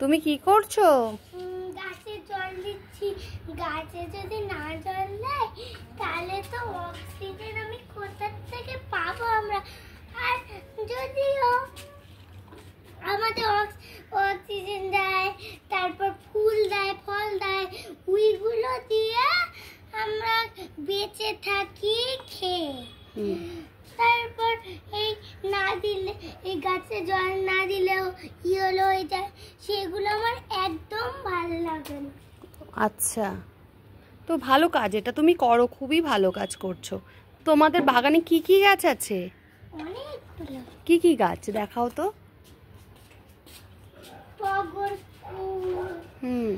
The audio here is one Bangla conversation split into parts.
তুমি কি করছো গাছে জল দিচ্ছি গাছে যদি না জল দেয় তাহলে তো অক্সিজেন আমি কোথা থেকে পাবো আমরা আর যদিও আমাদের অক্সিজেন দেয় তারপর ফুল দেয় ফল দেয় উইগুলো দিয়ে আমরা বেঁচে থাকি খেয়ে না দিলে এই গাছে জল না দিলেও ই হলো হয়ে যায় সেগুলো আমার একদম ভালো লাগে আচ্ছা তো ভালো কাজ এটা তুমি করো খুবই ভালো কাজ করছো তোমাদের বাগানে কি কি গাছ আছে কি কি গাছ দেখাও তো হুম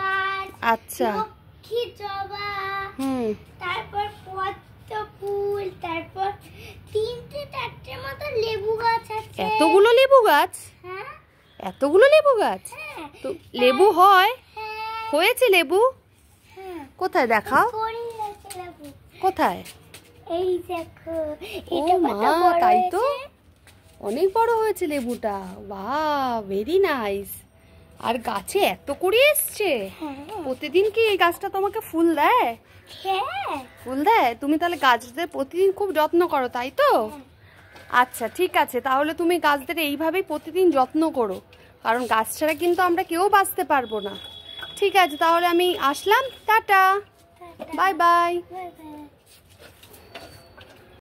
গাছ আচ্ছা জবা হুম তার এতগুলো লেবু গাছ হ্যাঁ। এতগুলো লেবু গাছ হ্যাঁ। তো লেবু হয় হ্যাঁ। হয়েছে লেবু কোথায় দেখাও কোথায় তাই তো অনেক বড় হয়েছে লেবুটা বা ভেরি নাইস আর গাছে এত করে এসছে প্রতিদিন কি এই গাছটা তোমাকে ফুল দেয় ফুল দেয় তুমি তাহলে গাছদের প্রতিদিন খুব যত্ন করো তাই তো আচ্ছা ঠিক আছে তাহলে তুমি গাছদের এইভাবেই প্রতিদিন যত্ন করো কারণ গাছ ছাড়া কিন্তু আমরা কেউ বাঁচতে পারবো না ঠিক আছে তাহলে আমি আসলাম টাটা বাই বাই